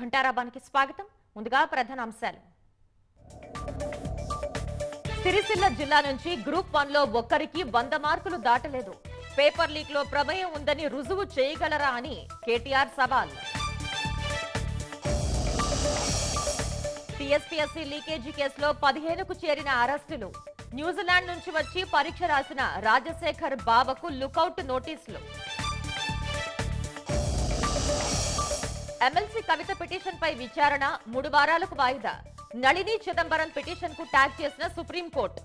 ఘంటారాబానికి స్వాగతం ముందుగా ప్రధాన అంశాలు సిరిసిల్ల జిల్లా నుంచి గ్రూప్ వన్ లో ఒక్కరికి వంద మార్కులు దాటలేదు పేపర్ లీక్ లో ప్రమేయం ఉందని రుజువు చేయగలరా అని కేటీఆర్ సవాల్ టీఎస్పీఎస్సీ లీకేజీ కేసులో పదిహేనుకు చేరిన అరెస్టులు న్యూజిలాండ్ నుంచి వచ్చి పరీక్ష రాసిన రాజశేఖర్ బాబకు లుకౌట్ నోటీసులు ఎమ్మెల్సీ కవిత పిటిషన్ పై విచారణ మూడు వారాలకు వాయిదా నళిని చిదంబరం పిటిషన్ కు ట్యాగ్ చేసిన సుప్రీంకోర్టు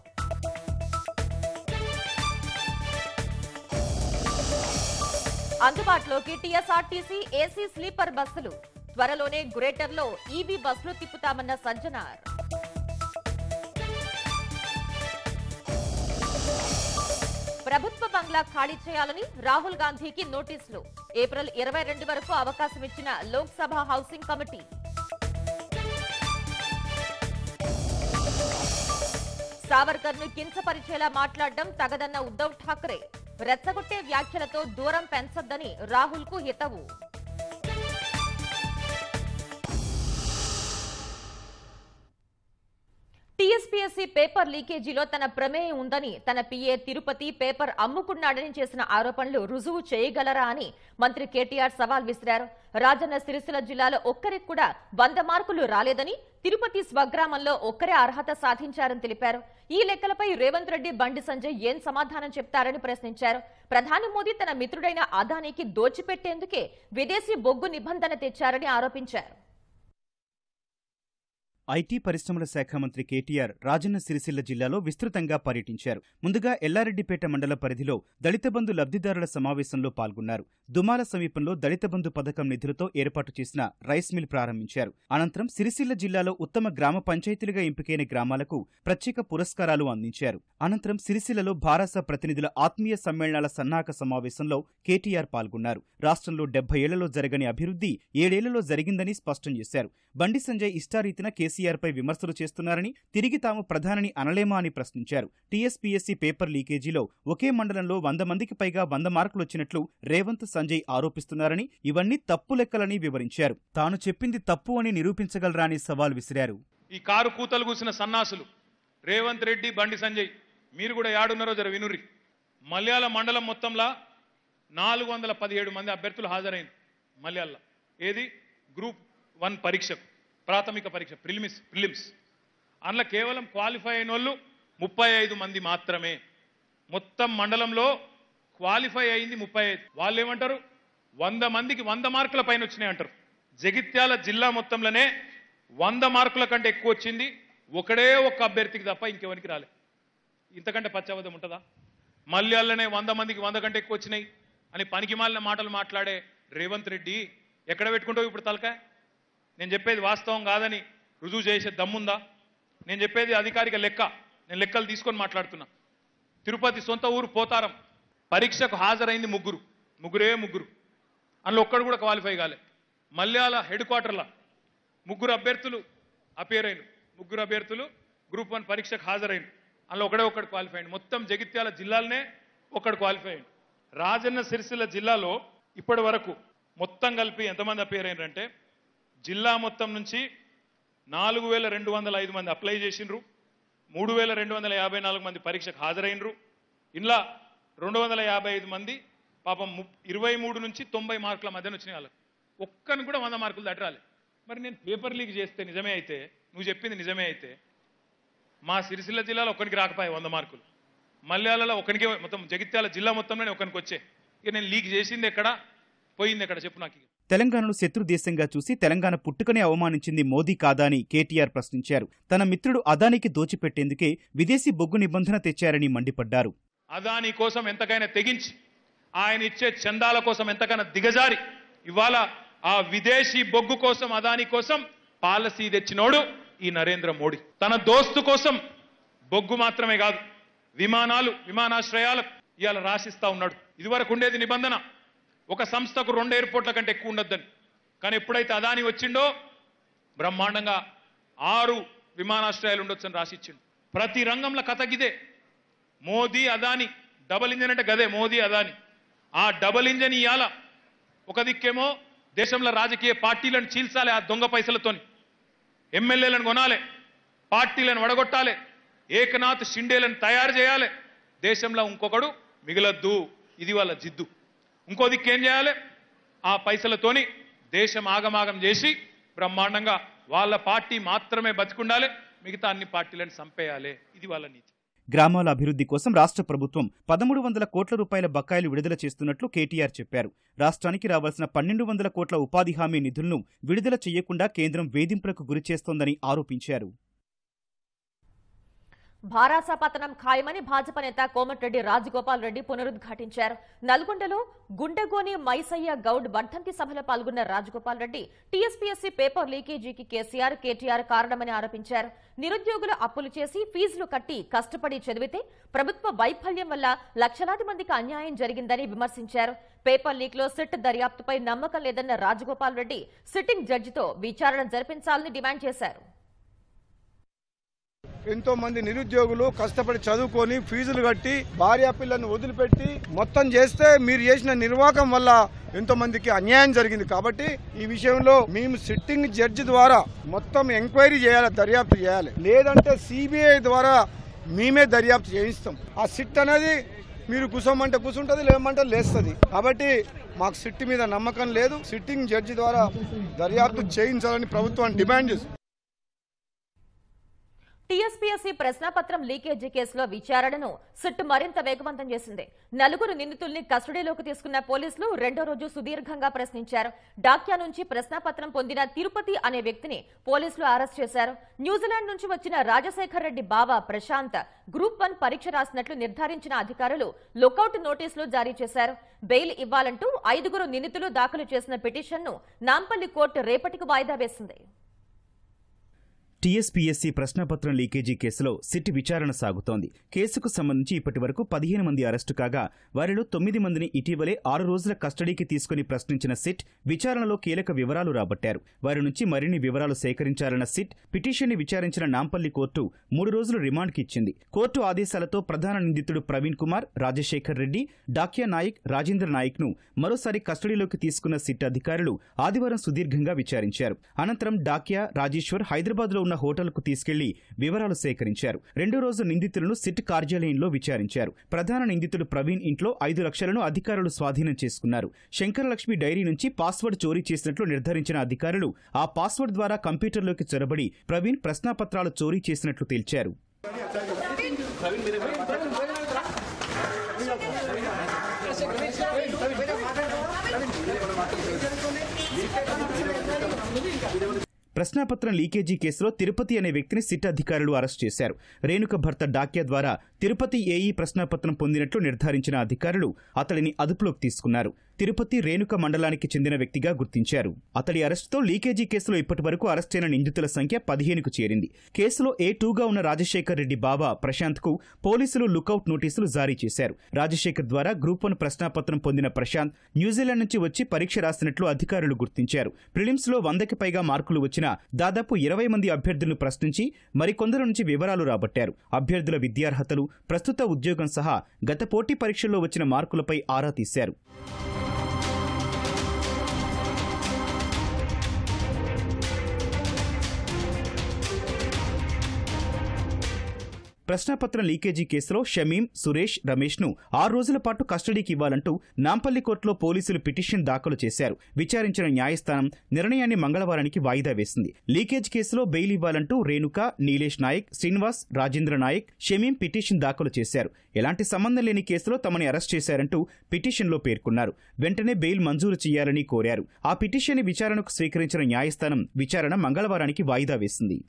అందుబాటులోకి టీఎస్ఆర్టీసీ ఏసీ స్లీపర్ బస్సులు త్వరలోనే గ్రేటర్లో ఈబీ బస్సులు తిప్పుతామన్న సజ్జనార్ ప్రభుత్వ బంగ్లా ఖాళీ చేయాలని రాహుల్ గాంధీకి నోటీసులు ఏప్రిల్ ఇరవై రెండు వరకు అవకాశం ఇచ్చిన లోక్సభ హౌసింగ్ కమిటీ సావర్కర్ ను కించపరిచేలా మాట్లాడడం తగదన్న ఉద్దవ్ ఠాక్రే రెచ్చగొట్టే వ్యాఖ్యలతో దూరం పెంచొద్దని రాహుల్ కు హితవు టీఎస్పీఎస్సీ పేపర్ లీకేజీలో తన ప్రమేయం ఉందని తన పిఏ తిరుపతి పేపర్ అమ్ముకున్నాడని చేసిన ఆరోపణలు రుజువు చేయగలరా అని మంత్రి కేటీఆర్ సవాల్ విసిరారు రాజన్న సిరిసిల జిల్లాలో ఒక్కరికి కూడా వంద మార్కులు రాలేదని తిరుపతి స్వగ్రామంలో ఒక్కరే అర్హత సాధించారని తెలిపారు ఈ లెక్కలపై రేవంత్ రెడ్డి బండి సంజయ్ ఏం సమాధానం చెప్తారని ప్రశ్నించారు ప్రధాని మోదీ తన మిత్రుడైన అదానీకి దోచిపెట్టేందుకే విదేశీ బొగ్గు నిబంధన తెచ్చారని ఆరోపించారు ఐటీ పరిశ్రమల శాఖ మంత్రి కేటీఆర్ రాజన్న సిరిసిల్ల జిల్లాలో విస్తృతంగా పర్యటించారు ముందుగా ఎల్లారెడ్డిపేట మండల పరిధిలో దళిత బంధు లబ్ధిదారుల సమావేశంలో పాల్గొన్నారు దుమాల సమీపంలో దళిత బంధు పథకం నిధులతో ఏర్పాటు చేసిన రైస్ మిల్ ప్రారంభించారు అనంతరం సిరిసిల్ల జిల్లాలో ఉత్తమ గ్రామ పంచాయతీలుగా ఎంపికైన గ్రామాలకు ప్రత్యేక పురస్కారాలు అందించారు అనంతరం సిరిసిల్లలో భారస ప్రతినిధుల ఆత్మీయ సమ్మేళనాల సన్నాహక సమావేశంలో కేటీఆర్ పాల్గొన్నారు రాష్ట్రంలో డెబ్బై ఏళ్లలో జరగని అభివృద్ధి ఏడేళ్లలో జరిగిందని స్పష్టం చేశారు బండి సంజయ్ ఇష్టారీతిన కేసీ కేసీఆర్పై విమర్శలు చేస్తున్నారని తిరిగి తాము ప్రధానిని అనలేమా అని ప్రశ్నించారు టీఎస్పీఎస్సీ పేపర్ లీకేజీలో ఒకే మండలంలో వంద మందికి పైగా వంద మార్కులు వచ్చినట్లు రేవంత్ సంజయ్ ఆరోపిస్తున్నారని ఇవన్నీ తప్పు లెక్కలని వివరించారు తాను చెప్పింది తప్పు అని నిరూపించగలరా అని సవాల్ విసిరారు ఈ కారు కూతలు కూసిన సన్నాసులు రేవంత్ రెడ్డి బండి సంజయ్ మీరు కూడా ఏడున్నారో జర వినురి మలయాళ మండలం మొత్తంలా నాలుగు వందల పదిహేడు మంది అభ్యర్థులు హాజరైంది మలయాళ ఏది గ్రూప్ వన్ పరీక్షకు ప్రాథమిక పరీక్ష ప్రిలిమిస్ ప్రిలిమ్స్ అందులో కేవలం క్వాలిఫై అయిన వాళ్ళు ముప్పై మంది మాత్రమే మొత్తం మండలంలో క్వాలిఫై అయింది ముప్పై ఐదు వాళ్ళు ఏమంటారు వంద మందికి వంద మార్కుల పైన వచ్చినాయి అంటారు జగిత్యాల జిల్లా మొత్తంలోనే వంద మార్కుల కంటే ఎక్కువ వచ్చింది ఒకడే ఒక్క అభ్యర్థికి తప్ప ఇంకెవరికి రాలే ఇంతకంటే పచ్చబద్ధం ఉంటుందా మళ్ళీ వంద మందికి వంద కంటే ఎక్కువ వచ్చినాయి అని పనికి మాలిన మాటలు మాట్లాడే రేవంత్ రెడ్డి ఎక్కడ పెట్టుకుంటావు ఇప్పుడు తలకాయ నేను చెప్పేది వాస్తవం కాదని రుజువు చేసే దమ్ముందా నేను చెప్పేది అధికారిక లెక్క నేను లెక్కలు తీసుకొని మాట్లాడుతున్నా తిరుపతి సొంత ఊరు పోతారం పరీక్షకు హాజరైంది ముగ్గురు ముగ్గురే ముగ్గురు అందులో ఒక్కడు కూడా క్వాలిఫై కాలే మల్యాల హెడ్ క్వార్టర్ల ముగ్గురు అభ్యర్థులు అపేర్ అయిన ముగ్గురు అభ్యర్థులు గ్రూప్ వన్ పరీక్షకు హాజరైన అందులో ఒకడే ఒక్కడు క్వాలిఫై అయింది మొత్తం జగిత్యాల జిల్లాలనే ఒకడు క్వాలిఫై అయింది రాజన్న సిరిసిల్ల జిల్లాలో ఇప్పటి వరకు మొత్తం కలిపి ఎంతమంది అపేర్ అయినారంటే జిల్లా మొత్తం నుంచి నాలుగు వేల రెండు వందల ఐదు మంది అప్లై చేసిండ్రు మూడు వేల రెండు వందల యాభై నాలుగు మంది పరీక్షకు హాజరైనరు ఇలా రెండు వందల యాభై ఐదు మంది పాపం ఇరవై మూడు నుంచి తొంభై మార్కుల మధ్యన వచ్చిన వాళ్ళకు ఒక్కని కూడా వంద మార్కులు దట్టరాలి మరి నేను పేపర్ లీక్ చేస్తే నిజమే అయితే నువ్వు చెప్పింది నిజమే అయితే మా సిరిసిల్ల జిల్లాలో ఒకరికి రాకపోయాయి వంద మార్కులు మల్యాలలో ఒకరికి మొత్తం జగిత్యాల జిల్లా మొత్తంలోనే ఒకరికి వచ్చే ఇక నేను లీక్ చేసింది ఎక్కడ పోయింది ఎక్కడ చెప్పు నాకు తెలంగాణను శత్రు దేశంగా చూసి తెలంగాణ పుట్టుకనే అవమానించింది మోదీ కాదా అని కేటీఆర్ ప్రశ్నించారు తన మిత్రుడు అదానికి దోచిపెట్టేందుకే విదేశీ బొగ్గు నిబంధన తెచ్చారని మండిపడ్డారు అదాని కోసం ఎంతకైనా తెగించి ఆయన ఇచ్చే చందాల కోసం ఎంతకైనా దిగజారి ఇవాళ ఆ విదేశీ బొగ్గు కోసం అదాని కోసం పాలసీ తెచ్చినోడు ఈ నరేంద్ర మోడీ తన దోస్తు కోసం బొగ్గు మాత్రమే కాదు విమానాలు విమానాశ్రయాలు ఇవాళ రాసిస్తా ఉన్నాడు ఇదివరకు ఉండేది నిబంధన ఒక సంస్థకు రెండు ఎయిర్పోర్ట్ల కంటే ఎక్కువ ఉండొద్దని కానీ ఎప్పుడైతే అదాని వచ్చిండో బ్రహ్మాండంగా ఆరు విమానాశ్రయాలు ఉండొచ్చని రాసిచ్చిండు ప్రతి రంగంలో కథ గిదే మోదీ అదాని డబల్ ఇంజన్ అంటే గదే మోదీ అదాని ఆ డబల్ ఇంజన్ ఇయాల ఒక దిక్కేమో దేశంలో రాజకీయ పార్టీలను చీల్చాలి ఆ దొంగ పైసలతోని ఎమ్మెల్యేలను కొనాలి పార్టీలను వడగొట్టాలి ఏకనాథ్ షిండేలను తయారు చేయాలి దేశంలో ఇంకొకడు మిగలద్దు ఇది వాళ్ళ జిద్దు ఇంకో ఏం చేయాలి ఆ పైసలతోని దేశం ఆగమాగం చేసి బ్రహ్మాండంగా వాళ్ళ పార్టీ మాత్రమే బతికుండాలి మిగతా అన్ని పార్టీలను చంపేయాలి ఇది వాళ్ళ నీతి గ్రామాల అభివృద్ధి కోసం రాష్ట్ర ప్రభుత్వం పదమూడు వందల కోట్ల రూపాయల బకాయిలు విడుదల చేస్తున్నట్లు కేటీఆర్ చెప్పారు రాష్ట్రానికి రావాల్సిన పన్నెండు వందల కోట్ల ఉపాధి హామీ నిధులను విడుదల చేయకుండా కేంద్రం వేధింపులకు గురిచేస్తోందని ఆరోపించారు భారాస ఖాయమని భాజపా నేత కోమటిరెడ్డి రాజగోపాల్ రెడ్డి పునరుద్ఘాటించారు నల్గొండలో గుండెగోని మైసయ్య గౌడ్ వర్ధంతి సభలో పాల్గొన్న రాజగోపాల్ రెడ్డి టీఎస్పీఎస్సీ పేపర్ లీకేజీకి కేసీఆర్ కేటీఆర్ కారణమని ఆరోపించారు నిరుద్యోగులు అప్పులు చేసి ఫీజులు కట్టి కష్టపడి చదివితే ప్రభుత్వ వైఫల్యం వల్ల లక్షలాది మందికి అన్యాయం జరిగిందని విమర్శించారు పేపర్ లీక్ లో సిట్ దర్యాప్తుపై నమ్మకం లేదన్న రాజగోపాల్ రెడ్డి సిట్టింగ్ జడ్జితో విచారణ జరిపించాలని డిమాండ్ చేశారు ఎంతో మంది నిరుద్యోగులు కష్టపడి చదువుకొని ఫీజులు కట్టి భార్యా పిల్లల్ని వదిలిపెట్టి మొత్తం చేస్తే మీరు చేసిన నిర్వాహకం వల్ల ఎంతో మందికి అన్యాయం జరిగింది కాబట్టి ఈ విషయంలో మేము సిట్టింగ్ జడ్జి ద్వారా మొత్తం ఎంక్వైరీ చేయాలి దర్యాప్తు చేయాలి లేదంటే సిబిఐ ద్వారా మేమే దర్యాప్తు చేయిస్తాం ఆ సిట్ అనేది మీరు కూసోమంటే కూర్చుంటుంది లేమంటే లేస్తుంది కాబట్టి మాకు సిట్ మీద నమ్మకం లేదు సిట్టింగ్ జడ్జి ద్వారా దర్యాప్తు చేయించాలని ప్రభుత్వాన్ని డిమాండ్ చేస్తుంది టీఎస్పీఎస్సీ ప్రశ్నాపత్రం లీకేజీ కేసులో విచారణను సిట్టు మరింత వేగవంతం చేసింది నలుగురు నిందితుల్ని కస్టడీలోకి తీసుకున్న పోలీసులు రెండో రోజు సుదీర్ఘంగా ప్రశ్నించారు డాక్యా నుంచి ప్రశ్నాపత్రం పొందిన తిరుపతి అనే వ్యక్తిని పోలీసులు అరెస్ట్ చేశారు న్యూజిలాండ్ నుంచి వచ్చిన రాజశేఖర్ రెడ్డి బావ ప్రశాంత్ గ్రూప్ వన్ పరీక్ష రాసినట్లు నిర్ధారించిన అధికారులు లుకౌట్ నోటీసులు జారీ చేశారు బెయిల్ ఇవ్వాలంటూ ఐదుగురు నిందితులు దాఖలు చేసిన పిటిషన్ను నాంపల్లి కోర్టు రేపటికి వాయిదా వేసింది టీఎస్పీఎస్సీ ప్రశ్నపత్రం లీకేజీ కేసులో సిట్ విచారణ సాగుతోంది కేసుకు సంబంధించి ఇప్పటి వరకు పదిహేను మంది అరెస్టు కాగా వారిలో తొమ్మిది మందిని ఇటీవలే ఆరు రోజుల కస్టడీకి తీసుకుని ప్రశ్నించిన సిట్ విచారణలో కీలక వివరాలు రాబట్టారు వారి నుంచి మరిన్ని వివరాలు సేకరించాలన్న సిట్ పిటిషన్ని విచారించిన నాంపల్లి కోర్టు మూడు రోజులు రిమాండ్కి ఇచ్చింది కోర్టు ఆదేశాలతో ప్రధాన నిందితుడు ప్రవీణ్ కుమార్ రాజశేఖర్ రెడ్డి డాక్యా నాయక్ రాజేంద్ర నాయక్ ను మరోసారి కస్టడీలోకి తీసుకున్న సిట్ అధికారులు ఆదివారం సుదీర్ఘంగా విచారించారు అనంతరం డాక్యా రాజేశ్వర్ హైదరాబాద్లో ఉన్న హోటల్కు తీసుకెళ్లి వివరాలు సేకరించారు రెండో రోజు నిందితులను సిట్ కార్యాలయంలో విచారించారు ప్రధాన నిందితుడు ప్రవీణ్ ఇంట్లో ఐదు లక్షలను అధికారులు స్వాధీనం చేసుకున్నారు శంకరలక్ష్మి డైరీ నుంచి పాస్వర్డ్ చోరీ చేసినట్లు నిర్ధారించిన అధికారులు ఆ పాస్వర్డ్ ద్వారా కంప్యూటర్లోకి చొరబడి ప్రవీణ్ ప్రశ్నాపత్రాలు చోరీ చేసినట్లు తేల్చారు ప్రశ్నాపత్రం లీకేజీ కేసులో తిరుపతి అనే వ్యక్తిని సిట్ అధికారులు అరెస్ట్ చేశారు రేణుక భర్త డాక్యా ద్వారా తిరుపతి ఏఈ ప్రశ్నాపత్రం పొందినట్లు నిర్ధారించిన అధికారులు అతడిని అదుపులోకి తీసుకున్నారు తిరుపతి రేణుక మండలానికి చెందిన వ్యక్తిగా గుర్తించారు అతడి అరెస్టుతో లీకేజీ కేసులో ఇప్పటి వరకు అరెస్టైన నిందితుల సంఖ్య పదిహేనుకు చేరింది కేసులో ఏ టూగా ఉన్న రాజశేఖర్ రెడ్డి బాబా ప్రశాంత్కు పోలీసులు లుకౌట్ నోటీసులు జారీ చేశారు రాజశేఖర్ ద్వారా గ్రూప్ వన్ ప్రశ్నాపత్రం పొందిన ప్రశాంత్ న్యూజిలాండ్ నుంచి వచ్చి పరీక్ష రాసినట్లు అధికారులు గుర్తించారు ప్రిలిమ్స్లో వందకి పైగా మార్కులు వచ్చిన దాదాపు ఇరవై మంది అభ్యర్థులను ప్రశ్నించి మరికొందరు నుంచి వివరాలు రాబట్టారు అభ్యర్థుల విద్యార్హతలు ప్రస్తుత ఉద్యోగం సహా గత పోటీ పరీక్షల్లో వచ్చిన మార్కులపై ఆరా తీశారు ప్రశ్నాపత్రం లీకేజీ కేసులో షమీం సురేష్ రమేష్ను ఆరు రోజుల పాటు కస్టడీకి ఇవ్వాలంటూ నాంపల్లి కోర్టులో పోలీసులు పిటిషన్ దాఖలు చేశారు విచారించిన న్యాయస్థానం నిర్ణయాన్ని మంగళవారానికి వాయిదా వేసింది లీకేజ్ కేసులో బెయిల్ ఇవ్వాలంటూ రేణుక నీలేష్ నాయక్ శ్రీనివాస్ రాజేంద్ర నాయక్ షమీం పిటిషన్ దాఖలు చేశారు ఎలాంటి సంబంధం లేని కేసులో తమని అరెస్ట్ చేశారంటూ పిటిషన్లో పేర్కొన్నారు వెంటనే బెయిల్ మంజూరు చేయాలని కోరారు ఆ పిటిషన్ విచారణకు స్వీకరించిన న్యాయస్థానం విచారణ మంగళవారానికి వాయిదా వేసింది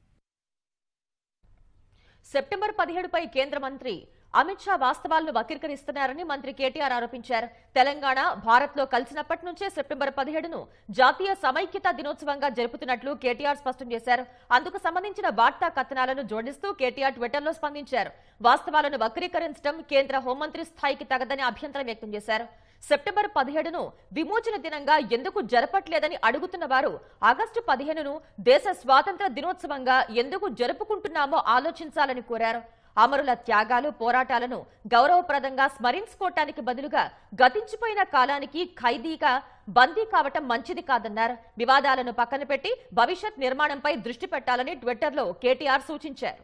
సెప్టెంబర్ పదిహేడుపై కేంద్ర మంత్రి అమిత్ షా వాస్తవాలను వక్రీకరిస్తున్నారని మంత్రి కేటీఆర్ ఆరోపించారు తెలంగాణ భారత్ లో కలిసినప్పటి నుంచే సెప్టెంబర్ పదిహేడును జాతీయ సమైక్యత దినోత్సవంగా జరుపుతున్నట్లు కేటీఆర్ స్పష్టం చేశారు అందుకు సంబంధించిన వార్తా కథనాలను జోడిస్తూ కేటీఆర్ ట్విట్టర్లో స్పందించారు వాస్తవాలను వక్రీకరించడం కేంద్ర హోంమంత్రి స్థాయికి తగదని అభ్యంతరం వ్యక్తం చేశారు సెప్టెంబర్ పదిహేడును విమోచన దినంగా ఎందుకు జరపట్లేదని అడుగుతున్న వారు ఆగస్టు పదిహేనును దేశ స్వాతంత్ర దినోత్సవంగా ఎందుకు జరుపుకుంటున్నామో ఆలోచించాలని కోరారు అమరుల త్యాగాలు పోరాటాలను గౌరవప్రదంగా స్మరించుకోవటానికి బదులుగా గతించిపోయిన కాలానికి ఖైదీగా బందీ కావటం మంచిది కాదన్నారు వివాదాలను పక్కన పెట్టి భవిష్యత్ నిర్మాణంపై దృష్టి పెట్టాలని ట్విట్టర్లో కేటీఆర్ సూచించారు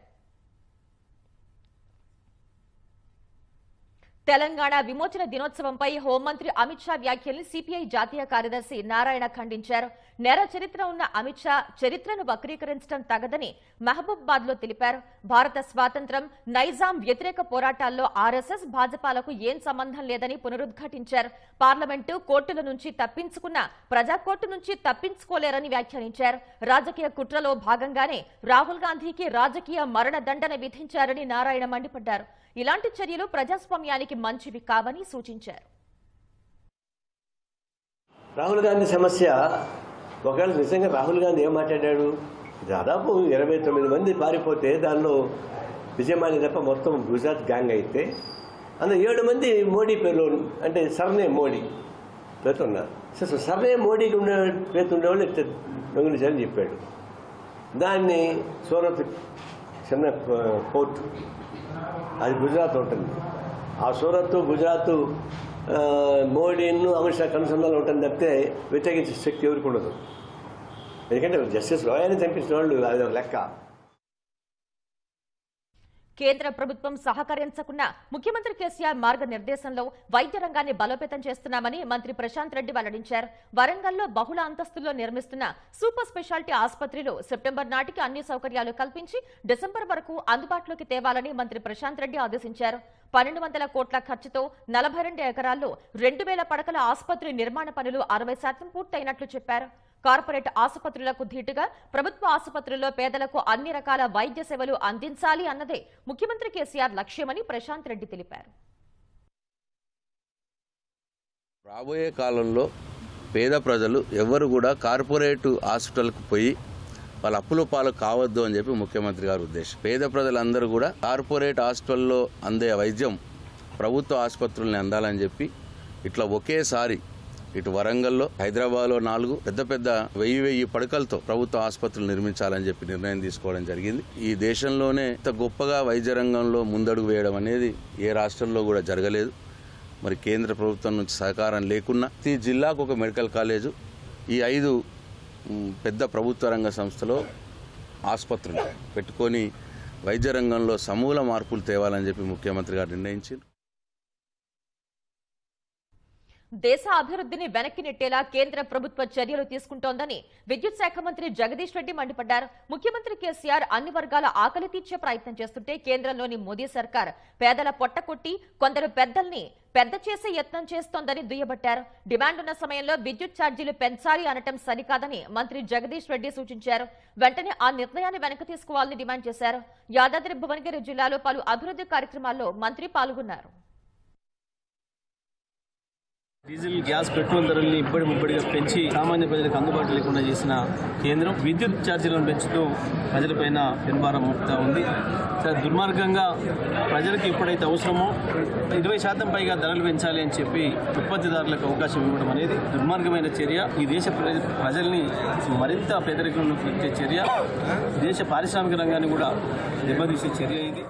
తెలంగాణ విమోచన దినోత్సవంపై హోంమంత్రి అమిత్ షా వ్యాఖ్యల్ని సిపిఐ జాతీయ కార్యదర్శి నారాయణ ఖండించారు నేర చరిత్ర ఉన్న అమిత్ షా చరిత్రను వక్రీకరించడం తగదని మహబూబాద్ లో తెలిపారు భారత స్వాతంత్రం నైజాం వ్యతిరేక పోరాటాల్లో ఆర్ఎస్ఎస్ భాజపాలకు ఏం సంబంధం లేదని పునరుద్ఘాటించారు పార్లమెంటు కోర్టుల నుంచి తప్పించుకున్న ప్రజాకోర్టు నుంచి తప్పించుకోలేరని వ్యాఖ్యానించారు రాజకీయ కుట్రలో భాగంగానే రాహుల్ గాంధీకి రాజకీయ మరణ దండన విధించారని నారాయణ మండిపడ్డారు ఇలాంటి చర్యలు ప్రజాస్వామ్యానికి మంచివి కావని సూచించారు రాహుల్ గాంధీ సమస్య ఒకవేళ నిజంగా రాహుల్ గాంధీ ఏం మాట్లాడాడు దాదాపు ఇరవై తొమ్మిది మంది పారిపోతే దానిలో విజయమాలి తప్ప మొత్తం గుజరాత్ గ్యాంగ్ అయితే అందులో ఏడు మంది మోడీ పేరు అంటే సర్నే మోడీ పేరుతో సో సర్నే మోడీకి ఉండే పేరుతో ఉండేవాళ్ళు దొంగిలించాలని చెప్పాడు దాన్ని సూరత్ చిన్న కోర్టు అది గుజరాత్ ఉంటుంది ఆ సూరత్ గుజరాత్ మోడీను అమిత్ షా కనుసంధానం ఉంటుంది తప్పితే వ్యతిరేకించే శక్తి ఎవరికి ఉండదు ఎందుకంటే జస్టిస్ లోయాన్ని చంపించిన వాళ్ళు అది ఒక లెక్క కేంద్ర ప్రభుత్వం సహకరించకున్న ముఖ్యమంత్రి కేసీఆర్ మార్గనిర్దేశంలో వైద్య రంగాన్ని బలోపేతం చేస్తున్నామని మంత్రి ప్రశాంత్ రెడ్డి వెల్లడించారు వరంగల్లో బహుళ అంతస్తుల్లో నిర్మిస్తున్న సూపర్ స్పెషాలిటీ ఆసుపత్రిలో సెప్టెంబర్ నాటికి అన్ని సౌకర్యాలు కల్పించి డిసెంబర్ వరకు అందుబాటులోకి తేవాలని మంత్రి ప్రశాంత్ రెడ్డి ఆదేశించారు పన్నెండు వందల కోట్ల ఖర్చుతో నలభై రెండు ఎకరాల్లో రెండు వేల పడకల ఆసుపత్రి నిర్మాణ పనులు అరవై శాతం పూర్తయినట్లు చెప్పారు కార్పొరేట్ ఆసుపత్రులకు ధీటుగా ప్రభుత్వ ఆసుపత్రుల్లో పేదలకు అన్ని రకాల వైద్య సేవలు అందించాలి అన్నదే ముఖ్యమంత్రి కేసీఆర్ లక్ష్యమని ప్రశాంత్ రెడ్డి తెలిపారు రాబోయే కాలంలో పేద ప్రజలు ఎవరు కూడా కార్పొరేటు హాస్పిటల్కు పోయి వాళ్ళ అప్పుల పాలు కావద్దు అని చెప్పి ముఖ్యమంత్రి గారు ఉద్దేశం పేద ప్రజలందరూ కూడా కార్పొరేట్ హాస్పిటల్లో అందే వైద్యం ప్రభుత్వ ఆసుపత్రుల్ని అందాలని చెప్పి ఇట్లా ఒకేసారి ఇటు వరంగల్లో హైదరాబాద్లో నాలుగు పెద్ద పెద్ద వెయ్యి వెయ్యి పడకలతో ప్రభుత్వ ఆసుపత్రులు నిర్మించాలని చెప్పి నిర్ణయం తీసుకోవడం జరిగింది ఈ దేశంలోనే ఇంత గొప్పగా వైద్య రంగంలో ముందడుగు వేయడం అనేది ఏ రాష్ట్రంలో కూడా జరగలేదు మరి కేంద్ర ప్రభుత్వం నుంచి సహకారం లేకున్నా ప్రతి జిల్లాకు ఒక మెడికల్ కాలేజు ఈ ఐదు పెద్ద ప్రభుత్వ రంగ సంస్థలో ఆసుపత్రులు పెట్టుకొని వైద్య రంగంలో సమూల మార్పులు తేవాలని చెప్పి ముఖ్యమంత్రి గారు నిర్ణయించారు దేశ అభివృద్ధిని వెనక్కి నెట్టేలా కేంద్ర ప్రభుత్వ చర్యలు తీసుకుంటోందని విద్యుత్ శాఖ మంత్రి జగదీష్ రెడ్డి మండిపడ్డారు ముఖ్యమంత్రి కేసీఆర్ అన్ని వర్గాల ఆకలి తీర్చే ప్రయత్నం చేస్తుంటే కేంద్రంలోని మోదీ సర్కార్ పేదల పొట్టకొట్టి కొందరు పెద్దల్ని పెద్ద చేసే యత్నం చేస్తోందని దుయ్యబట్టారు డిమాండ్ ఉన్న సమయంలో విద్యుత్ ఛార్జీలు పెంచాలి అనటం సరికాదని మంత్రి జగదీష్ రెడ్డి సూచించారు వెంటనే ఆ నిర్ణయాన్ని వెనక్కి తీసుకోవాలని డిమాండ్ చేశారు యాదాద్రి భువనగిరి జిల్లాలో పలు అభివృద్ధి కార్యక్రమాల్లో మంత్రి పాల్గొన్నారు డీజిల్ గ్యాస్ పెట్రోల్ ధరల్ని ఇబ్బడి ముబ్బడిగా పెంచి సామాన్య ప్రజలకు అందుబాటు లేకుండా చేసిన కేంద్రం విద్యుత్ ఛార్జీలను పెంచుతూ ప్రజలపైన పెనుభారం మోపుతా ఉంది దుర్మార్గంగా ప్రజలకు ఎప్పుడైతే అవసరమో ఇరవై శాతం పైగా ధరలు పెంచాలి అని చెప్పి ఉత్పత్తిదారులకు అవకాశం ఇవ్వడం అనేది దుర్మార్గమైన చర్య ఈ దేశ ప్రజల్ని మరింత పేదరికంలోకి పెంచే చర్య దేశ పారిశ్రామిక రంగాన్ని కూడా దెబ్బతీసే చర్య ఇది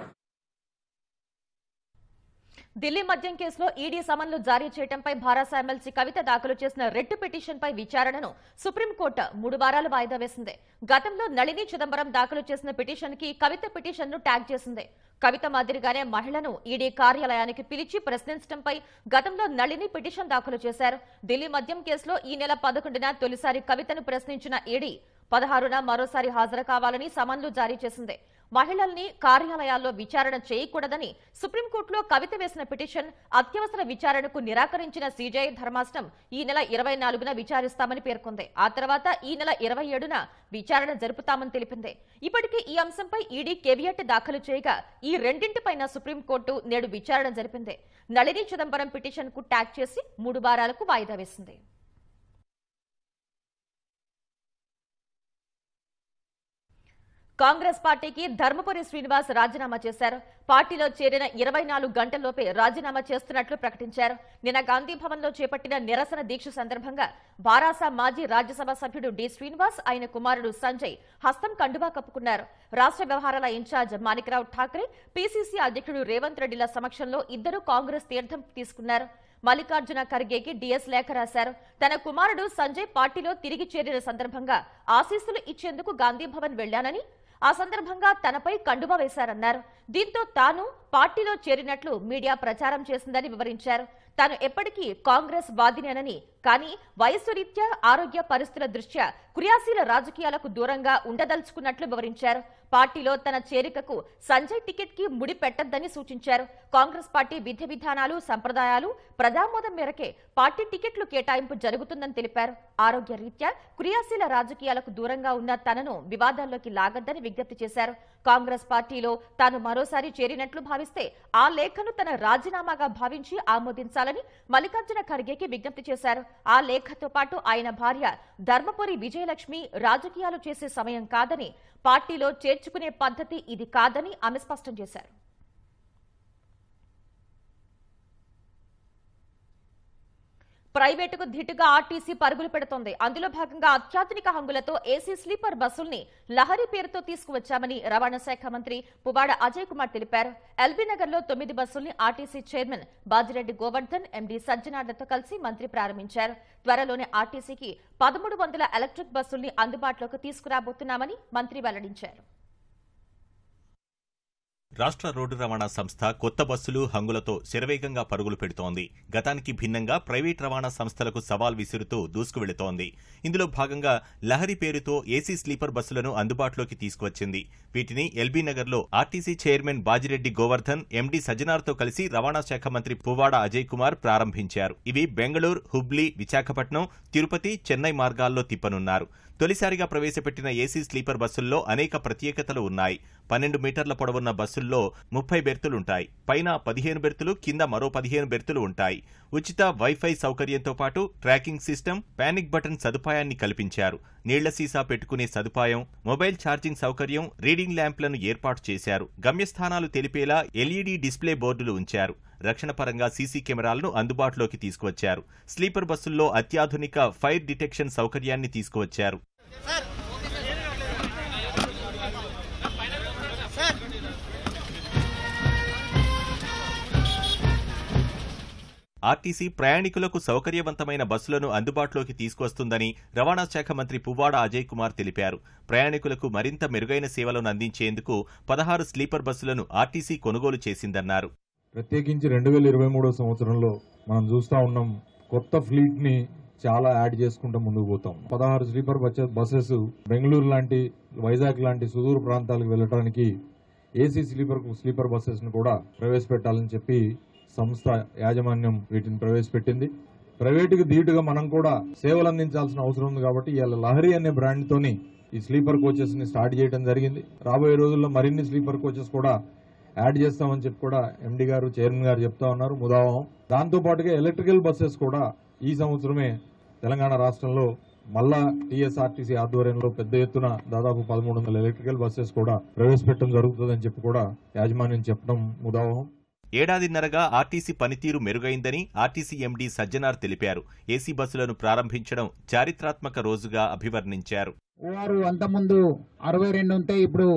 ఢిల్లీ మద్యం కేసులో ఈడీ సమన్లు జారీ చేయడంపై భారత ఎమ్మెల్సీ కవిత దాఖలు చేసిన రెడ్ పిటిషన్పై విచారణను సుప్రీంకోర్టు మూడు వారాలు వాయిదా వేసింది గతంలో నళిని చిదంబరం దాఖలు చేసిన కి కవిత ను ట్యాగ్ చేసింది కవిత మాదిరిగానే మహిళను ఈడీ కార్యాలయానికి పిలిచి ప్రశ్నించడంపై గతంలో నళిని పిటిషన్ దాఖలు చేశారు ఢిల్లీ మద్యం కేసులో ఈ నెల పదకొండున తొలిసారి కవితను ప్రశ్నించిన ఈడీ పదహారున మరోసారి హాజరు కావాలని సమన్లు జారీ చేసింది మహిళల్ని కార్యాలయాల్లో విచారణ చేయకూడదని సుప్రీంకోర్టులో కవిత వేసిన పిటిషన్ అత్యవసర విచారణకు నిరాకరించిన సీజీఐ ధర్మాసనం ఈ నెల ఇరవై నాలుగున విచారిస్తామని పేర్కొంది ఆ తర్వాత ఈ నెల ఇరవై ఏడున విచారణ జరుపుతామని తెలిపింది ఇప్పటికే ఈ అంశంపై ఈడీ కేవియట్ దాఖలు చేయగా ఈ రెండింటిపైన సుప్రీంకోర్టు నేడు విచారణ జరిపింది నళిని చిదంబరం పిటిషన్కు ట్యాగ్ చేసి మూడు వారాలకు వాయిదా వేసింది కాంగ్రెస్ పార్టీకి ధర్మపురి శ్రీనివాస్ రాజీనామా చేశారు పార్టీలో చేరిన ఇరవై నాలుగు గంటల్లోపే రాజీనామా చేస్తున్నట్లు ప్రకటించారు నిన్న లో చేపట్టిన నిరసన దీక్ష సందర్భంగా బారాస మాజీ రాజ్యసభ సభ్యుడు డి శ్రీనివాస్ ఆయన కుమారుడు సంజయ్ హస్తం కండువా కప్పుకున్నారు రాష్ట వ్యవహారాల ఇన్ఛార్జ్ మాణికరావు ఠాక్రే పీసీసీ అధ్యక్షుడు రేవంత్ రెడ్డిల సమక్షంలో ఇద్దరు కాంగ్రెస్ తీర్థం తీసుకున్నారు మల్లికార్జున ఖర్గేకి డిఎస్ లేఖ రాశారు తన కుమారుడు సంజయ్ పార్టీలో తిరిగి చేరిన సందర్భంగా ఆశీస్సులు ఇచ్చేందుకు గాంధీభవన్ వెళ్లానని ఆ సందర్భంగా తనపై కండుబా వేశారన్నారు దీంతో తాను పార్టీలో చేరినట్లు మీడియా ప్రచారం చేసిందని వివరించారు తాను ఎప్పటికీ కాంగ్రెస్ వాదినేనని కానీ వయస్సు రీత్యా ఆరోగ్య పరిస్థితుల దృష్ట్యా క్రియాశీల రాజకీయాలకు దూరంగా ఉండదలుచుకున్నట్లు వివరించారు పార్టీలో తన చేరికకు సంజయ్ టికెట్ కి ముడి పెట్టద్దని సూచించారు కాంగ్రెస్ పార్టీ విధి విధానాలు సంప్రదాయాలు ప్రజామోదం మేరకే పార్టీ టికెట్లు కేటాయింపు జరుగుతుందని తెలిపారు ఆరోగ్య రీత్యా క్రియాశీల రాజకీయాలకు దూరంగా ఉన్న తనను వివాదాల్లోకి లాగద్దని విజ్ఞప్తి చేశారు కాంగ్రెస్ పార్టీలో తాను మరోసారి చేరినట్లు భావిస్తే ఆ లేఖను తన రాజీనామాగా భావించి ఆమోదించాలని మల్లికార్జున ఖర్గేకి విజ్ఞప్తి చేశారు ఆ లేఖతో పాటు ఆయన భార్య ధర్మపురి విజయలక్ష్మి రాజకీయాలు చేసే సమయం కాదని పార్టీలో చేర్చుకునే పద్ధతి ఇది కాదని ఆమె స్పష్టం చేశారు ప్రైవేటుకు ధిటుగా ఆర్టీసీ పరుగులు పెడుతోంది అందులో భాగంగా అత్యాధునిక హంగులతో ఏసీ స్లీపర్ బస్సుల్ని లహరి పేరుతో తీసుకువచ్చామని రవాణా శాఖ మంత్రి పువాడ అజయ్ కుమార్ తెలిపారు నగర్ లో తొమ్మిది బస్సుల్ని RTC chairman Bajireddy Govardhan MD సజ్జనార్లతో కలిసి మంత్రి ప్రారంభించారు త్వరలోనే ఆర్టీసీకి పదమూడు వందల ఎలక్ట్రిక్ బస్సుల్ని అందుబాటులోకి తీసుకురాబోతున్నామని మంత్రి వెల్లడించారు రాష్ట్ర రోడ్డు రవాణా సంస్థ కొత్త బస్సులు హంగులతో శరవేగంగా పరుగులు పెడుతోంది గతానికి భిన్నంగా ప్రైవేట్ రవాణా సంస్థలకు సవాల్ విసురుతూ దూసుకువెళుతోంది ఇందులో భాగంగా లహరి పేరుతో ఏసీ స్లీపర్ బస్సులను అందుబాటులోకి తీసుకువచ్చింది వీటిని ఎల్బీ నగర్లో RTC chairman Bajireddy Govardhan MD సజనార్తో కలిసి రవాణా శాఖ మంత్రి పువ్వాడ అజయ్ కుమార్ ప్రారంభించారు ఇవి బెంగళూరు హుబ్లీ విశాఖపట్నం తిరుపతి చెన్నై మార్గాల్లో తిప్పనున్నారు తొలిసారిగా ప్రవేశపెట్టిన ఏసీ స్లీపర్ బస్సుల్లో అనేక ప్రత్యేకతలు ఉన్నాయి పన్నెండు మీటర్ల పొడవున్న బస్సుల్లో ముప్పై బెర్తులుంటాయి పైన పదిహేను బెర్తులు కింద మరో పదిహేను బెర్తులు ఉంటాయి ఉచిత వైఫై సౌకర్యంతో పాటు ట్రాకింగ్ సిస్టమ్ పానిక్ బటన్ సదుపాయాన్ని కల్పించారు నీళ్ల సీసా పెట్టుకునే సదుపాయం మొబైల్ ఛార్జింగ్ సౌకర్యం రీడింగ్ ల్యాంప్లను ఏర్పాటు చేశారు గమ్యస్థానాలు తెలిపేలా ఎల్ఈడీ డిస్ప్లే బోర్డులు ఉంచారు రక్షణ పరంగా సీసీ కెమెరాలను అందుబాటులోకి తీసుకువచ్చారు స్లీపర్ బస్సుల్లో అత్యాధునిక ఫైర్ డిటెక్షన్ సౌకర్యాన్ని తీసుకువచ్చారు ఆర్టీసీ ప్రయాణికులకు సౌకర్యవంతమైన బస్సులను అందుబాటులోకి తీసుకొస్తుందని రవాణా శాఖ మంత్రి పువ్వాడ అజయ్ కుమార్ తెలిపారు ప్రయాణికులకు మరింత మెరుగైన సేవలను అందించేందుకు పదహారు స్లీపర్ బస్సులను ఆర్టీసీ కొనుగోలు చేసిందన్నారు ప్రత్యేకించి రెండు వేల ఇరవై మూడో సంవత్సరంలో మనం చూస్తూ ఉన్నాం కొత్త ఫ్లీట్ని చాలా యాడ్ చేసుకుంటూ ముందుకు పోతాం పదహారు స్లీపర్ బస్సెస్ బెంగళూరు లాంటి వైజాగ్ లాంటి సుదూర ప్రాంతాలకు వెళ్ళడానికి ఏసీ స్లీపర్ స్లీపర్ బస్సెస్ను కూడా ప్రవేశపెట్టాలని చెప్పి సంస్థ యాజమాన్యం వీటిని ప్రవేశపెట్టింది ప్రైవేటుకు ధీటుగా మనం కూడా సేవలు అందించాల్సిన అవసరం ఉంది కాబట్టి ఇవాళ లహరి అనే బ్రాండ్తోని ఈ స్లీపర్ కోచెస్ ని స్టార్ట్ చేయడం జరిగింది రాబోయే రోజుల్లో మరిన్ని స్లీపర్ కోచెస్ కూడా యాడ్ చేస్తామని చెప్పి కూడా ఎండి గారు చైర్మన్ గారు చెప్తా ఉన్నారు ముదావం దాంతో పాటుగా ఎలక్ట్రికల్ బస్సెస్ కూడా ఈ సంవత్సరమే తెలంగాణ రాష్ట్రంలో మళ్ళా టీఎస్ఆర్టీసీ ఆధ్వర్యంలో పెద్ద ఎత్తున దాదాపు పదమూడు వందల ఎలక్ట్రికల్ బస్సెస్ కూడా ప్రవేశపెట్టడం జరుగుతుందని చెప్పి కూడా యాజమాన్యం చెప్పడం ముదావహం ఏడాదిన్నరగా ఆర్టీసీ పనితీరు మెరుగైందని ఆర్టీసీ ఎండీ సజ్జనార్ తెలిపారు ఏసీ బస్సులను ప్రారంభించడం చారిత్రాత్మక రోజుగా అభివర్ణించారు అంతకుముందు అరవై రెండు ఉంటే ఇప్పుడు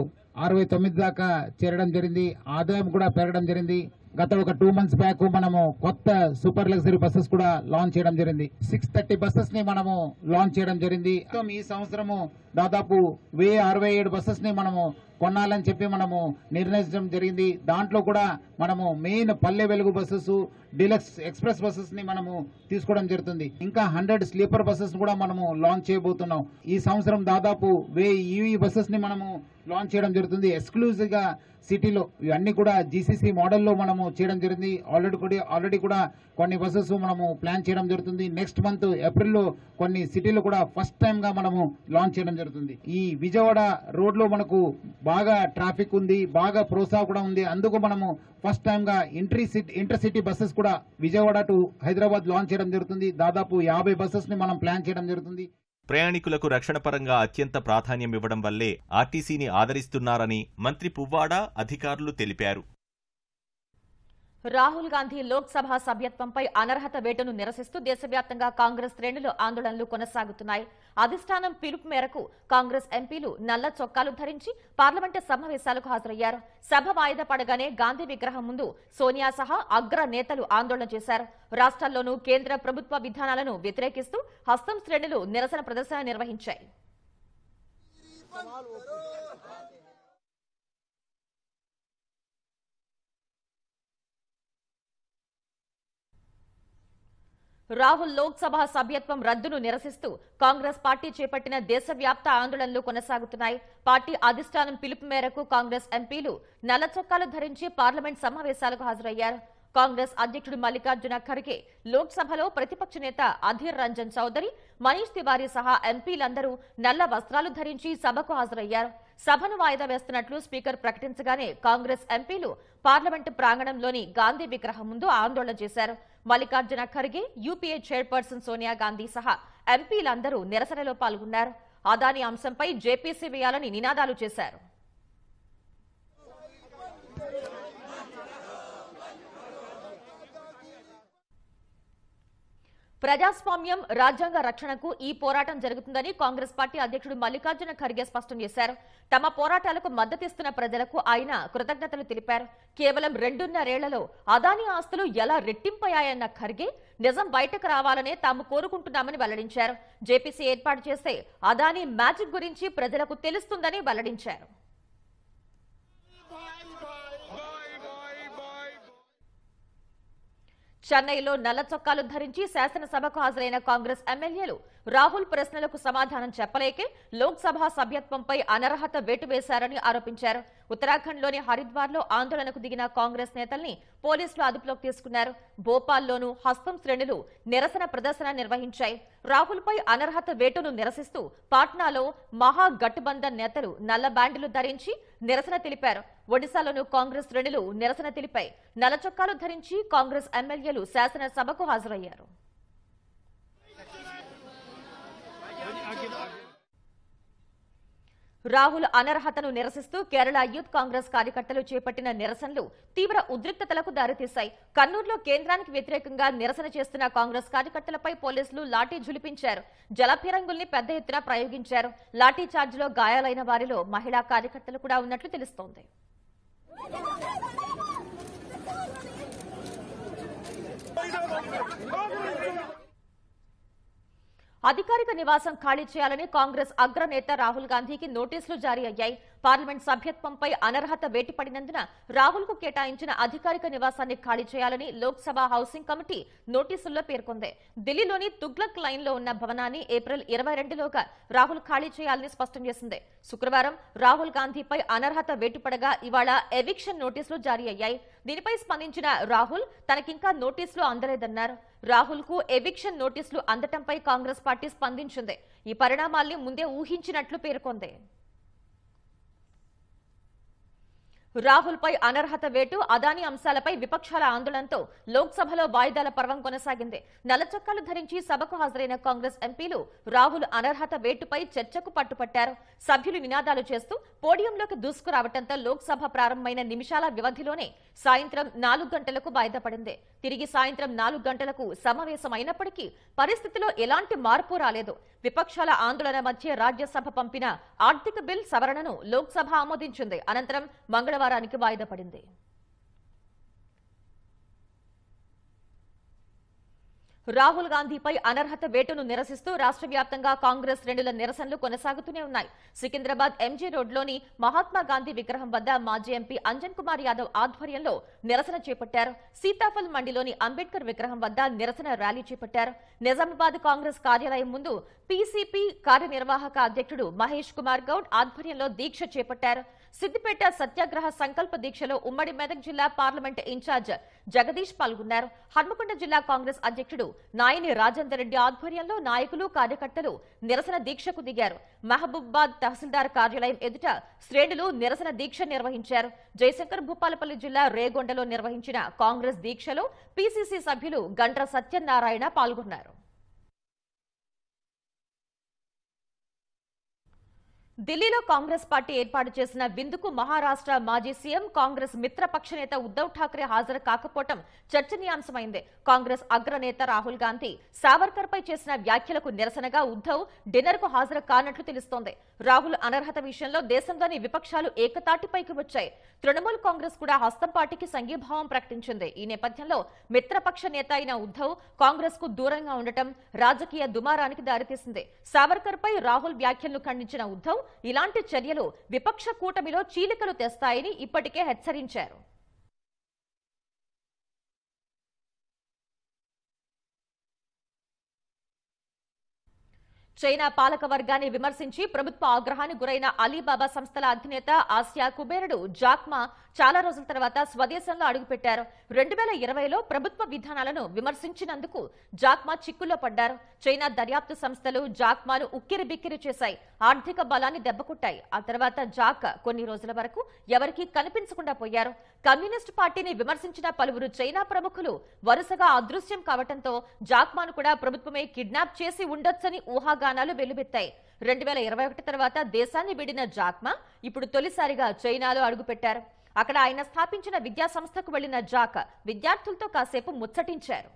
అరవై తొమ్మిది దాకా చేరడం జరిగింది ఆదాయం కూడా పెరగడం జరిగింది గత ఒక టూ మంత్స్ బ్యాక్ మనము కొత్త సూపర్ లగ్జరీ బస్సెస్ కూడా లాంచ్ చేయడం జరిగింది సిక్స్ థర్టీ బస్సెస్ ని మనము లాంచ్ చేయడం జరిగింది ఈ సంవత్సరము దాదాపు వెయ్యి అరవై ఏడు బస్సెస్ ని మనము కొనాలని చెప్పి మనము నిర్ణయించడం జరిగింది దాంట్లో కూడా మనము మెయిన్ పల్లె వెలుగు బస్సెస్ డీలక్స్ ఎక్స్ప్రెస్ బస్సెస్ ని మనము తీసుకోవడం జరుగుతుంది ఇంకా హండ్రెడ్ స్లీపర్ బస్సెస్ కూడా మనము లాంచ్ చేయబోతున్నాం ఈ సంవత్సరం దాదాపు వెయ్యి ఈవీ e బస్సెస్ ని మనము లాంచ్ చేయడం జరుగుతుంది ఎక్స్క్లూజివ్గా సిటీలో ఇవన్నీ కూడా జీసీసీ మోడల్లో మనము చేయడం జరిగింది ఆల్రెడీ కూడా ఆల్రెడీ కూడా కొన్ని బస్సెస్ మనము ప్లాన్ చేయడం జరుగుతుంది నెక్స్ట్ మంత్ ఏప్రిల్లో కొన్ని సిటీలు కూడా ఫస్ట్ టైంగా మనము లాంచ్ చేయడం జరుగుతుంది ఈ విజయవాడ రోడ్లో మనకు బాగా ట్రాఫిక్ ఉంది బాగా ప్రోత్సాహం కూడా ఉంది అందుకు మనము ఫస్ట్ టైంగా ఇంట్రీ సిటీ ఇంటర్సిటీ బస్సెస్ కూడా విజయవాడ టు హైదరాబాద్ లాంచ్ చేయడం జరుగుతుంది దాదాపు యాభై బస్సెస్ని మనం ప్లాన్ చేయడం జరుగుతుంది ప్రయాణికులకు రక్షణపరంగా అత్యంత ప్రాధాన్యం ఇవ్వడం వల్లే ఆర్టీసీని ఆదరిస్తున్నారని మంత్రి పువ్వాడ అధికారులు తెలిపారు రాహుల్ గాంధీ లోక్సభ సభ్యత్వంపై అనర్హత వేటును నిరసిస్తూ దేశవ్యాప్తంగా కాంగ్రెస్ శ్రేణులు ఆందోళనలు కొనసాగుతున్నాయి అధిష్టానం పిలుపు మేరకు కాంగ్రెస్ ఎంపీలు నల్ల చొక్కాలు ధరించి పార్లమెంటు సమావేశాలకు హాజరయ్యారు సభ వాయిదా పడగానే గాంధీ విగ్రహం ముందు సోనియా సహా అగ్ర నేతలు ఆందోళన చేశారు రాష్ట్రాల్లోనూ కేంద్ర ప్రభుత్వ విధానాలను వ్యతిరేకిస్తూ హస్తం శ్రేణులు నిరసన ప్రదర్శన నిర్వహించాయి రాహుల్ లోక్సభ సభ్యత్వం రద్దును నిరసిస్తూ కాంగ్రెస్ పార్టీ చేపట్టిన దేశవ్యాప్త ఆందోళనలు కొనసాగుతున్నాయి పార్టీ అధిష్టానం పిలుపు మేరకు కాంగ్రెస్ ఎంపీలు నల్ల చొక్కాలు ధరించి పార్లమెంట్ సమావేశాలకు హాజరయ్యారు కాంగ్రెస్ అధ్యక్షుడు మల్లికార్జున ఖర్గే లోక్సభలో ప్రతిపక్ష నేత అధీర్ రంజన్ చౌదరి మనీష్ తివారీ సహా ఎంపీలందరూ నల్ల వస్త్రాలు ధరించి సభకు హాజరయ్యారు సభను వాయిదా వేస్తున్నట్లు స్పీకర్ ప్రకటించగానే కాంగ్రెస్ ఎంపీలు పార్లమెంటు ప్రాంగణంలోని గాంధీ విగ్రహం ముందు ఆందోళన చేశారు మల్లికార్జున ఖర్గే యూపీఏ చైర్పర్సన్ సోనియా గాంధీ సహా ఎంపీలందరూ నిరసనలో పాల్గొన్నారు అదాని అంశంపై జేపీసీ వేయాలని నినాదాలు చేశారు ప్రజాస్వామ్యం రాజ్యాంగ రక్షణకు ఈ పోరాటం జరుగుతుందని కాంగ్రెస్ పార్టీ అధ్యక్షుడు మల్లికార్జున ఖర్గే స్పష్టం చేశారు తమ పోరాటాలకు మద్దతిస్తున్న ప్రజలకు ఆయన కృతజ్ఞతలు తెలిపారు కేవలం రెండున్నరేళ్లలో అదానీ ఆస్తులు ఎలా రెట్టింపయ్యాయన్న ఖర్గే నిజం బయటకు రావాలనే తాము కోరుకుంటున్నామని వెల్లడించారు జేపీసీ ఏర్పాటు చేస్తే అదానీ మ్యాజిక్ గురించి ప్రజలకు తెలుస్తుందని వెల్లడించారు చెన్నైలో నల్ల చొక్కాలు ధరించి శాసనసభకు హాజరైన కాంగ్రెస్ ఎమ్మెల్యేలు రాహుల్ ప్రశ్నలకు సమాధానం చెప్పలేకే లోక్సభ సభ్యత్వంపై అనర్హత వేటు వేశారని ఆరోపించారు ఉత్తరాఖండ్లోని హరిద్వార్లో ఆందోళనకు దిగిన కాంగ్రెస్ నేతల్ని పోలీసులు అదుపులోకి తీసుకున్నారు భోపాల్లోనూ హస్తం శ్రేణులు నిరసన ప్రదర్శన నిర్వహించాయి రాహుల్పై అనర్హత వేటును నిరసిస్తూ పాట్నాలో మహాగట్బంధన్ నేతలు నల్ల బ్యాండ్లు ధరించి నిరసన తెలిపారు ఒడిశాలోను కాంగ్రెస్ శ్రేణులు నిరసన తెలిపై నలచొక్కాలు ధరించి కాంగ్రెస్ ఎమ్మెల్యేలు శాసనసభకు హాజరయ్యారు రాహుల్ అనర్హతను నిరసిస్తూ కేరళ యూత్ కాంగ్రెస్ కార్యకర్తలు చేపట్టిన నిరసనలు తీవ్ర ఉద్రిక్తతలకు దారితీశాయి కర్నూలులో కేంద్రానికి వ్యతిరేకంగా నిరసన చేస్తున్న కాంగ్రెస్ కార్యకర్తలపై పోలీసులు లాఠీ ఝులిపించారు జలపీరంగుల్ని పెద్ద ఎత్తున ప్రయోగించారు లాఠీ ఛార్జ్లో గాయాలైన వారిలో మహిళా కార్యకర్తలు కూడా ఉన్నట్లు తెలుస్తోంది అధికారిక నివాసం ఖాళీ చేయాలని కాంగ్రెస్ అగ్రనేత రాహుల్ గాంధీకి నోటీసులు జారీ అయ్యాయి పార్లమెంట్ సభ్యత్వంపై అనర్హత వేటిపడినందున రాహుల్ కు కేటాయించిన అధికారిక నివాసాన్ని ఖాళీ చేయాలని లోక్సభ హౌసింగ్ కమిటీ నోటీసుల్లో పేర్కొంది ఢిల్లీలోని తుగ్లక్ లైన్ లో ఉన్న భవనాన్ని ఏప్రిల్ ఇరవై రెండులోగా రాహుల్ ఖాళీ చేయాలని స్పష్టం చేసింది శుక్రవారం రాహుల్ గాంధీపై అనర్హత వేటుపడగా ఇవాళ ఎవిక్షన్ నోటీసులు జారీ అయ్యాయి దీనిపై స్పందించిన రాహుల్ తనకింకా నోటీసులు అందలేదన్నారు రాహుల్ కు ఎవిక్షన్ నోటీసులు అందటంపై కాంగ్రెస్ పార్టీ స్పందించింది ఈ పరిణామాల్ని ముందే ఊహించినట్లు పేర్కొంది రాహుల్పై అనర్హత వేటు అదాని అంశాలపై విపక్షాల ఆందోళనతో లోక్సభలో వాయిదాల పర్వం కొనసాగింది నల్లచొక్కాలు ధరించి సభకు హాజరైన కాంగ్రెస్ ఎంపీలు రాహుల్ అనర్హత వేటుపై చర్చకు పట్టుపట్టారు సభ్యులు నినాదాలు చేస్తూ పోడియంలోకి దూసుకురావడంతో లోక్సభ ప్రారంభమైన నిమిషాల వ్యవధిలోనే సాయంత్రం నాలుగు గంటలకు వాయిదా పడింది తిరిగి సాయంత్రం నాలుగు గంటలకు సమావేశమైనప్పటికీ పరిస్థితిలో ఎలాంటి మార్పు రాలేదు విపక్షాల ఆందోళన మధ్య రాజ్యసభ పంపిన ఆర్థిక బిల్ సవరణను లోక్సభ ఆమోదించింది అనంతరం మంగళవారానికి వాయిదా పడింది రాహుల్ గాంధీపై అనర్హత వేటును నిరసిస్తూ రాష్ట్ర వ్యాప్తంగా కాంగ్రెస్ శ్రేణుల నిరసనలు కొనసాగుతూనే ఉన్నాయి సికింద్రాబాద్ ఎంజీ రోడ్లోని మహాత్మా గాంధీ విగ్రహం వద్ద మాజీ ఎంపీ అంజన్ కుమార్ యాదవ్ ఆధ్వర్యంలో నిరసన చేపట్టారు సీతాఫల్ మండిలోని అంబేద్కర్ విగ్రహం వద్ద నిరసన ర్యాలీ చేపట్టారు నిజామాబాద్ కాంగ్రెస్ కార్యాలయం ముందు పీసీపీ కార్యనిర్వాహక అధ్యక్షుడు మహేష్ కుమార్ గౌడ్ ఆధ్వర్యంలో దీక్ష చేపట్టారు సిద్దిపేట సత్యాగ్రహ సంకల్ప దీక్షలో ఉమ్మడి మెదక్ జిల్లా పార్లమెంట్ ఇన్ఛార్జ్ జగదీష్ పాల్గొన్నారు హన్మకొండ జిల్లా కాంగ్రెస్ అధ్యక్షుడు నాయని రాజేందర్ రెడ్డి ఆధ్వర్యంలో నాయకులు కార్యకర్తలు నిరసన దీక్షకు దిగారు మహబూబాద్ తహసీల్దార్ కార్యాలయం ఎదుట శ్రేణులు నిరసన దీక్ష నిర్వహించారు జయశంకర్ భూపాలపల్లి జిల్లా రేగొండలో నిర్వహించిన కాంగ్రెస్ దీక్షలో పిసిసి సభ్యులు గంట్ర సత్యనారాయణ పాల్గొన్నారు ఢిల్లీలో కాంగ్రెస్ పార్టీ ఏర్పాటు చేసిన విందుకు మహారాష్ట్ర మాజీ సీఎం కాంగ్రెస్ మిత్రపక్ష నేత ఉద్దవ్ ఠాక్రే హాజరు కాకపోవటం చర్చనీయాంశమైంది కాంగ్రెస్ అగ్రనేత రాహుల్ గాంధీ సావర్కర్ పై చేసిన వ్యాఖ్యలకు నిరసనగా ఉద్దవ్ డిన్నర్ కు హాజరు కానట్లు తెలుస్తోంది రాహుల్ అనర్హత విషయంలో దేశంలోని విపక్షాలు ఏకతాటిపైకి వచ్చాయి తృణమూల్ కాంగ్రెస్ కూడా హస్తం పార్టీకి సంఘీభావం ప్రకటించింది ఈ నేపథ్యంలో మిత్రపక్ష నేత అయిన ఉద్దవ్ కాంగ్రెస్ కు దూరంగా ఉండటం రాజకీయ దుమారానికి దారితీసింది సావర్కర్ పై రాహుల్ వ్యాఖ్యలను ఖండించిన ఉద్దవ్ ఇలాంటి చర్యలు విపక్ష కూటమిలో చీలికలు తెస్తాయని ఇప్పటికే హెచ్చరించారు చైనా పాలక వర్గాన్ని విమర్శించి ప్రభుత్వ ఆగ్రహానికి గురైన అలీబాబా సంస్థల అధినేత ఆసియా కుబేరుడు జాక్మా చాలా రోజుల తర్వాత స్వదేశంలో అడుగుపెట్టారు రెండు వేల ఇరవైలో ప్రభుత్వ విధానాలను విమర్శించినందుకు జాక్మా చిక్కుల్లో పడ్డారు చైనా దర్యాప్తు సంస్థలు జాక్మాను ఉక్కిరి బిక్కిరి చేశాయి ఆర్థిక బలాన్ని దెబ్బకొట్టాయి ఆ తర్వాత జాక్ కొన్ని రోజుల వరకు ఎవరికీ కనిపించకుండా పోయారు కమ్యూనిస్టు పార్టీని విమర్శించిన పలువురు చైనా ప్రముఖులు వరుసగా అదృశ్యం కావడంతో జాక్మాను కూడా ప్రభుత్వమే కిడ్నాప్ చేసి ఉండొచ్చని ఊహాగానాలు వెల్లువెత్తాయి రెండు వేల ఇరవై ఒకటి తర్వాత దేశాన్ని విడిన జాక్మా ఇప్పుడు తొలిసారిగా చైనాలో అడుగుపెట్టారు అక్కడ ఆయన స్థాపించిన విద్యాసంస్థకు వెళ్లిన జాక విద్యార్థులతో కాసేపు ముచ్చటించారు